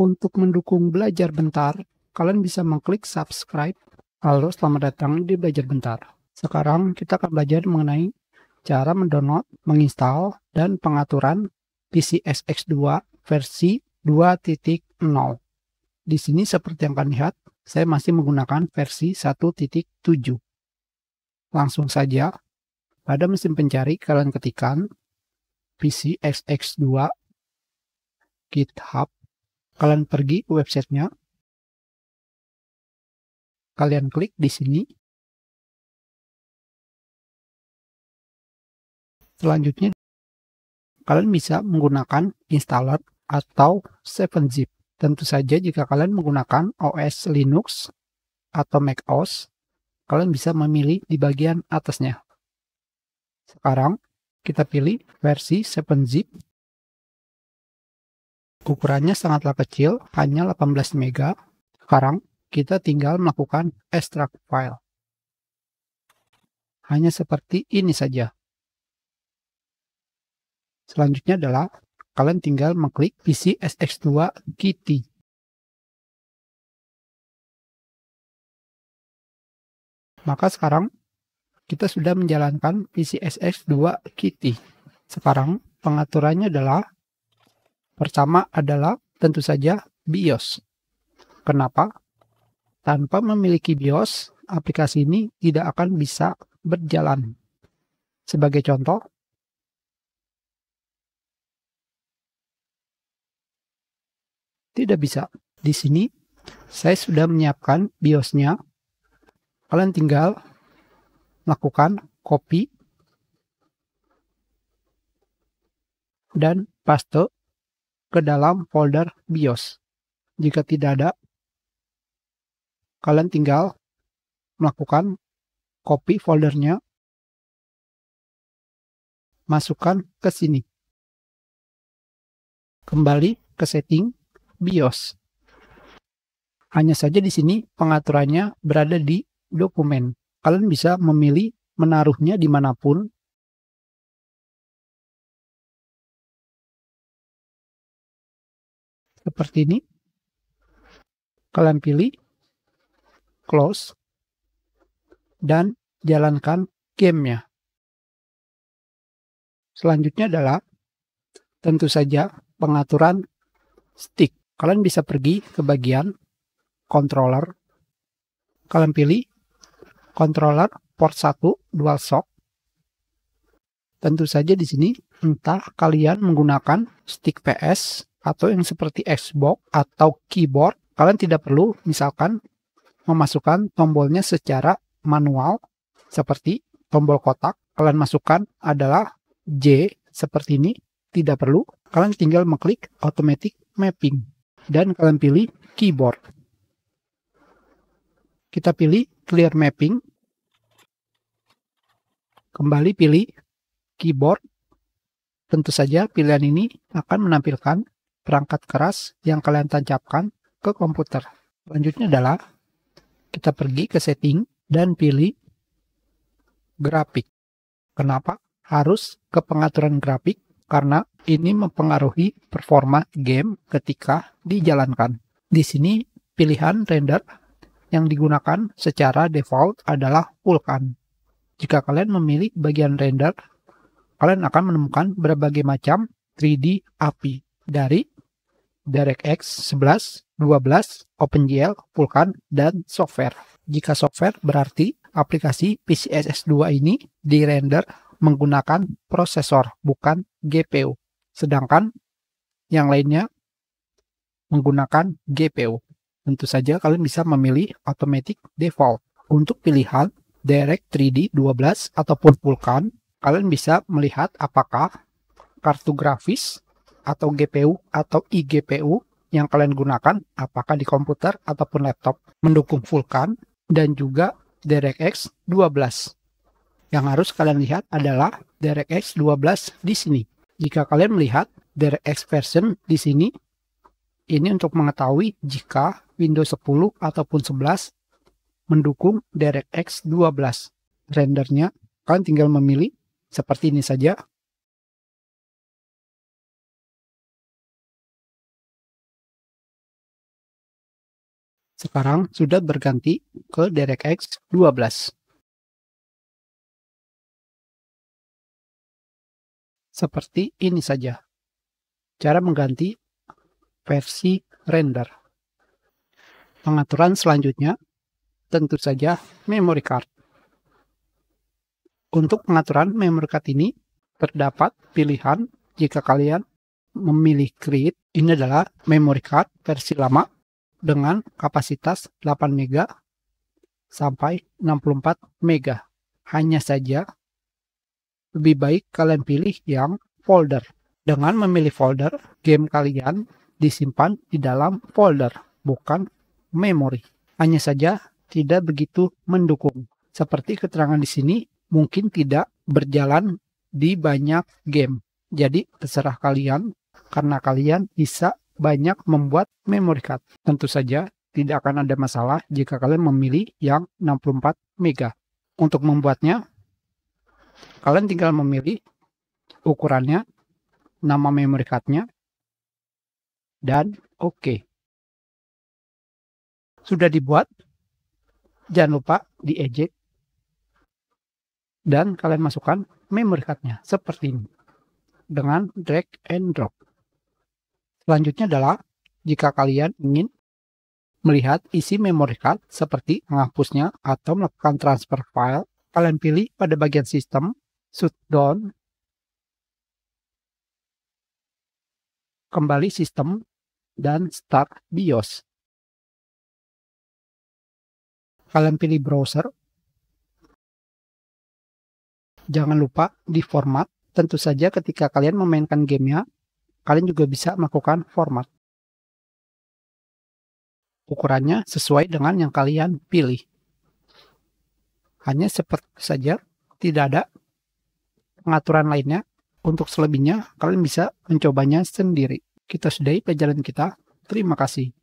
untuk mendukung belajar bentar, kalian bisa mengklik subscribe. Halo, selamat datang di Belajar Bentar. Sekarang kita akan belajar mengenai cara mendownload, menginstal, dan pengaturan PCSX2 versi 2.0. Di sini seperti yang kalian lihat, saya masih menggunakan versi 1.7. Langsung saja, pada mesin pencari kalian ketikan PCSX2 GitHub kalian pergi ke websitenya. Kalian klik di sini. Selanjutnya, kalian bisa menggunakan installer atau 7-zip. Tentu saja jika kalian menggunakan OS Linux atau Mac OS, kalian bisa memilih di bagian atasnya. Sekarang, kita pilih versi 7-zip Ukurannya sangatlah kecil, hanya 18 MB. Sekarang kita tinggal melakukan extract file. Hanya seperti ini saja. Selanjutnya adalah kalian tinggal mengklik PC SX2 Kitty. Maka sekarang kita sudah menjalankan sx 2 Kitty. Sekarang pengaturannya adalah Pertama adalah tentu saja BIOS. Kenapa? Tanpa memiliki BIOS, aplikasi ini tidak akan bisa berjalan. Sebagai contoh, tidak bisa. Di sini saya sudah menyiapkan BIOS-nya. Kalian tinggal lakukan copy dan paste ke dalam folder BIOS. Jika tidak ada, kalian tinggal melakukan copy foldernya, masukkan ke sini. Kembali ke setting BIOS. Hanya saja di sini pengaturannya berada di dokumen. Kalian bisa memilih menaruhnya dimanapun seperti ini. Kalian pilih close dan jalankan gamenya. Selanjutnya adalah tentu saja pengaturan stick. Kalian bisa pergi ke bagian controller. Kalian pilih controller port 1 dual shock. Tentu saja di sini entah kalian menggunakan stick PS atau yang seperti Xbox atau keyboard, kalian tidak perlu misalkan memasukkan tombolnya secara manual seperti tombol kotak. Kalian masukkan adalah J seperti ini, tidak perlu. Kalian tinggal mengklik automatic mapping dan kalian pilih keyboard. Kita pilih clear mapping. Kembali pilih keyboard. Tentu saja pilihan ini akan menampilkan perangkat keras yang kalian tancapkan ke komputer. Selanjutnya adalah kita pergi ke setting dan pilih grafik. Kenapa harus ke pengaturan grafik? Karena ini mempengaruhi performa game ketika dijalankan. Di sini pilihan render yang digunakan secara default adalah Vulkan. Jika kalian memilih bagian render, kalian akan menemukan berbagai macam 3D API dari DirectX 11, 12, OpenGL, Vulkan, dan software. Jika software berarti aplikasi PCSS2 ini dirender menggunakan prosesor bukan GPU. Sedangkan yang lainnya menggunakan GPU. Tentu saja kalian bisa memilih automatic default. Untuk pilihan Direct 3D 12 ataupun Vulkan, kalian bisa melihat apakah kartu grafis atau GPU atau iGPU yang kalian gunakan, apakah di komputer ataupun laptop, mendukung Vulkan dan juga DirectX 12. Yang harus kalian lihat adalah DirectX 12 di sini. Jika kalian melihat DirectX version di sini, ini untuk mengetahui jika Windows 10 ataupun 11 mendukung DirectX 12. Rendernya, kalian tinggal memilih seperti ini saja, sekarang sudah berganti ke DirectX 12. Seperti ini saja. Cara mengganti versi render. Pengaturan selanjutnya, tentu saja memory card. Untuk pengaturan memory card ini, terdapat pilihan jika kalian memilih create. Ini adalah memory card versi lama dengan kapasitas 8 mega sampai 64 mega. Hanya saja lebih baik kalian pilih yang folder. Dengan memilih folder, game kalian disimpan di dalam folder, bukan memori. Hanya saja tidak begitu mendukung. Seperti keterangan di sini, mungkin tidak berjalan di banyak game. Jadi terserah kalian karena kalian bisa banyak membuat memory card. Tentu saja tidak akan ada masalah jika kalian memilih yang 64 mb Untuk membuatnya, kalian tinggal memilih ukurannya, nama memory cardnya, dan OK. Sudah dibuat, jangan lupa di eject dan kalian masukkan memory cardnya seperti ini dengan drag and drop. Selanjutnya adalah jika kalian ingin melihat isi memory card seperti menghapusnya atau melakukan transfer file, kalian pilih pada bagian sistem, shutdown, kembali sistem, dan start BIOS. Kalian pilih browser. Jangan lupa di format tentu saja ketika kalian memainkan gamenya, kalian juga bisa melakukan format. Ukurannya sesuai dengan yang kalian pilih. Hanya seperti saja, tidak ada pengaturan lainnya. Untuk selebihnya, kalian bisa mencobanya sendiri. Kita sudahi pelajaran kita. Terima kasih.